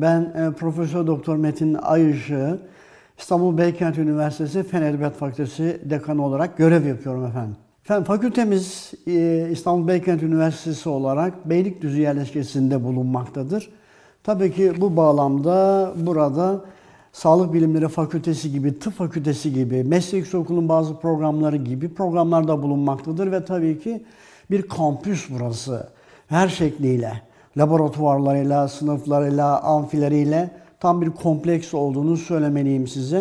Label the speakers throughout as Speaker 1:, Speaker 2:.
Speaker 1: Ben e, Profesör Doktor Metin Ayışı, İstanbul Beykent Üniversitesi Fen Edebiyat Fakültesi Dekanı olarak görev yapıyorum efendim. Efendim fakültemiz e, İstanbul Beykent Üniversitesi olarak Beylikdüzü yerleşkesinde bulunmaktadır. Tabii ki bu bağlamda burada Sağlık Bilimleri Fakültesi gibi, Tıp Fakültesi gibi, Meslek Yüksek bazı programları gibi programlarda bulunmaktadır ve tabii ki bir kampüs burası her şekliyle laboratuvarlarıyla, sınıflarıyla, amfileriyle tam bir kompleks olduğunu söylemeliyim size.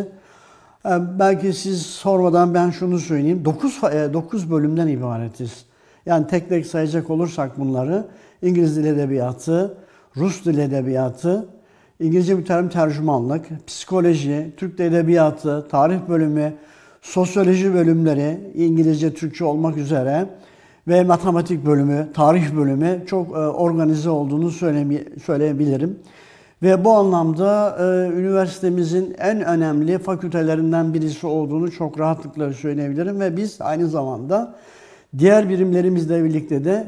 Speaker 1: Ee, belki siz sormadan ben şunu söyleyeyim. 9, 9 e, bölümden ibaretiz. Yani tek tek sayacak olursak bunları İngiliz Dil Edebiyatı, Rus Dil Edebiyatı, İngilizce bir terim tercümanlık, psikoloji, Türk Dil Edebiyatı, tarih bölümü, sosyoloji bölümleri İngilizce, Türkçe olmak üzere ve matematik bölümü, tarih bölümü çok e, organize olduğunu söyleyebilirim. Ve bu anlamda e, üniversitemizin en önemli fakültelerinden birisi olduğunu çok rahatlıkla söyleyebilirim ve biz aynı zamanda diğer birimlerimizle birlikte de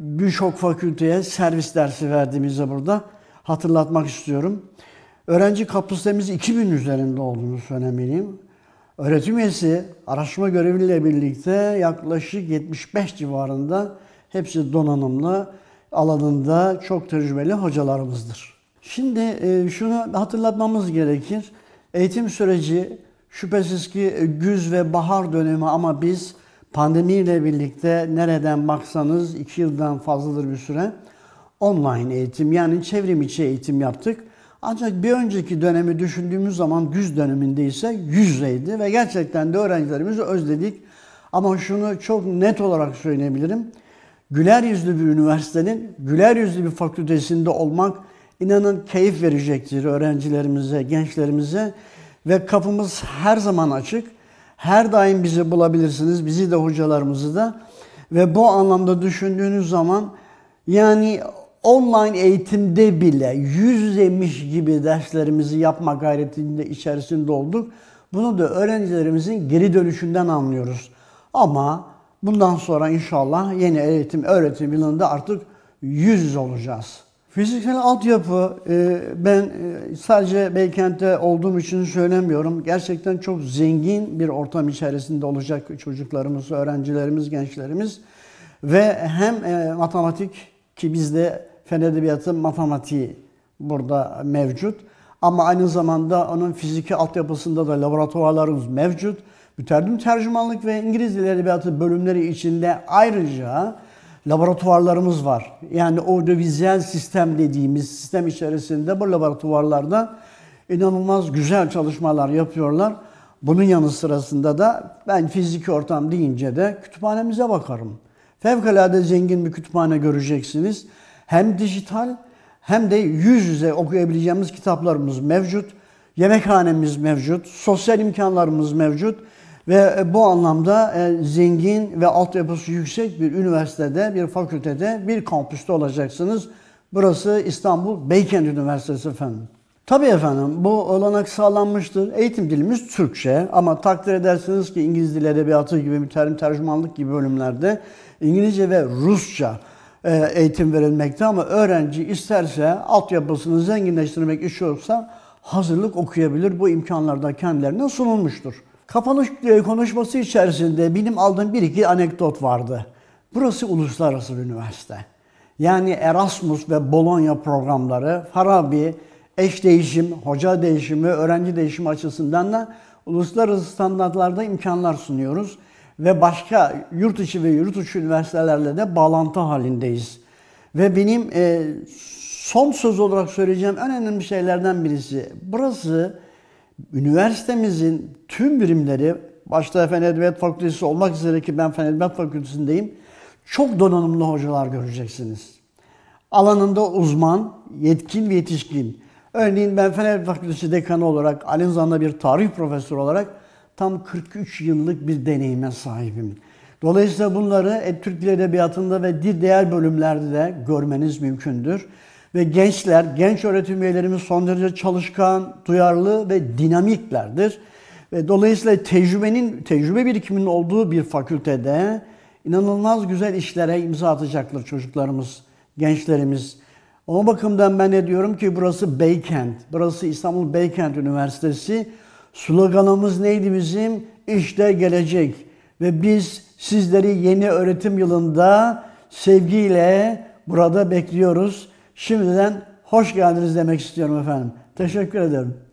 Speaker 1: birçok fakülteye servis dersi verdiğimizde burada hatırlatmak istiyorum. Öğrenci kapasitemiz 2000 üzerinde olduğunu söylemeliyim. Öğretim üyesi araştırma göreviyle birlikte yaklaşık 75 civarında hepsi donanımlı, alanında çok tecrübeli hocalarımızdır. Şimdi e, şunu hatırlatmamız gerekir. Eğitim süreci şüphesiz ki güz ve bahar dönemi ama biz pandemiyle birlikte nereden baksanız 2 yıldan fazladır bir süre online eğitim yani çevrim içi eğitim yaptık. Ancak bir önceki dönemi düşündüğümüz zaman güz döneminde ise yüzdeydi ve gerçekten de öğrencilerimizi özledik. Ama şunu çok net olarak söyleyebilirim. Güler yüzlü bir üniversitenin, güler yüzlü bir fakültesinde olmak inanın keyif verecektir öğrencilerimize, gençlerimize. Ve kapımız her zaman açık. Her daim bizi bulabilirsiniz, bizi de hocalarımızı da. Ve bu anlamda düşündüğünüz zaman yani online eğitimde bile yüz yüzeymiş gibi derslerimizi yapma gayretinde içerisinde olduk. Bunu da öğrencilerimizin geri dönüşünden anlıyoruz. Ama bundan sonra inşallah yeni eğitim öğretim yılında artık yüz yüz olacağız. Fiziksel altyapı e, ben e, sadece Beykent'te olduğum için söylemiyorum. Gerçekten çok zengin bir ortam içerisinde olacak çocuklarımız, öğrencilerimiz, gençlerimiz. Ve hem e, matematik ki bizde fen edebiyatı matematiği burada mevcut. Ama aynı zamanda onun fiziki altyapısında da laboratuvarlarımız mevcut. Mütercim tercümanlık ve İngiliz Dili Edebiyatı bölümleri içinde ayrıca laboratuvarlarımız var. Yani audiovizyen sistem dediğimiz sistem içerisinde bu laboratuvarlarda inanılmaz güzel çalışmalar yapıyorlar. Bunun yanı sırasında da ben fiziki ortam deyince de kütüphanemize bakarım. Fevkalade zengin bir kütüphane göreceksiniz hem dijital hem de yüz yüze okuyabileceğimiz kitaplarımız mevcut. Yemekhanemiz mevcut, sosyal imkanlarımız mevcut ve e, bu anlamda e, zengin ve altyapısı yüksek bir üniversitede, bir fakültede, bir kampüste olacaksınız. Burası İstanbul Beykent Üniversitesi efendim. Tabii efendim bu olanak sağlanmıştır. Eğitim dilimiz Türkçe ama takdir edersiniz ki İngiliz Dil Edebiyatı gibi bir terim tercümanlık gibi bölümlerde İngilizce ve Rusça e, eğitim verilmekte ama öğrenci isterse altyapısını zenginleştirmek istiyorsa hazırlık okuyabilir. Bu imkanlar da kendilerine sunulmuştur. Kapanış e, konuşması içerisinde benim aldığım bir iki anekdot vardı. Burası uluslararası bir üniversite. Yani Erasmus ve Bologna programları, Farabi, eş değişim, hoca değişimi, öğrenci değişimi açısından da uluslararası standartlarda imkanlar sunuyoruz ve başka yurt içi ve yurt dışı üniversitelerle de bağlantı halindeyiz. Ve benim e, son söz olarak söyleyeceğim en önemli şeylerden birisi. Burası üniversitemizin tüm birimleri, başta Fen Edebiyat Fakültesi olmak üzere ki ben Fen Edebiyat Fakültesindeyim, çok donanımlı hocalar göreceksiniz. Alanında uzman, yetkin ve yetişkin. Örneğin ben Fen Edebiyat Fakültesi dekanı olarak, Alinza'n'da bir tarih profesörü olarak tam 43 yıllık bir deneyime sahibim. Dolayısıyla bunları e, Türk Dil Edebiyatı'nda ve dil değer bölümlerde de görmeniz mümkündür. Ve gençler, genç öğretim üyelerimiz son derece çalışkan, duyarlı ve dinamiklerdir. Ve dolayısıyla tecrübenin, tecrübe birikiminin olduğu bir fakültede inanılmaz güzel işlere imza atacaklar çocuklarımız, gençlerimiz. O bakımdan ben ne diyorum ki burası Beykent, burası İstanbul Beykent Üniversitesi. Sloganımız neydi bizim? İşte gelecek. Ve biz sizleri yeni öğretim yılında sevgiyle burada bekliyoruz. Şimdiden hoş geldiniz demek istiyorum efendim. Teşekkür ederim.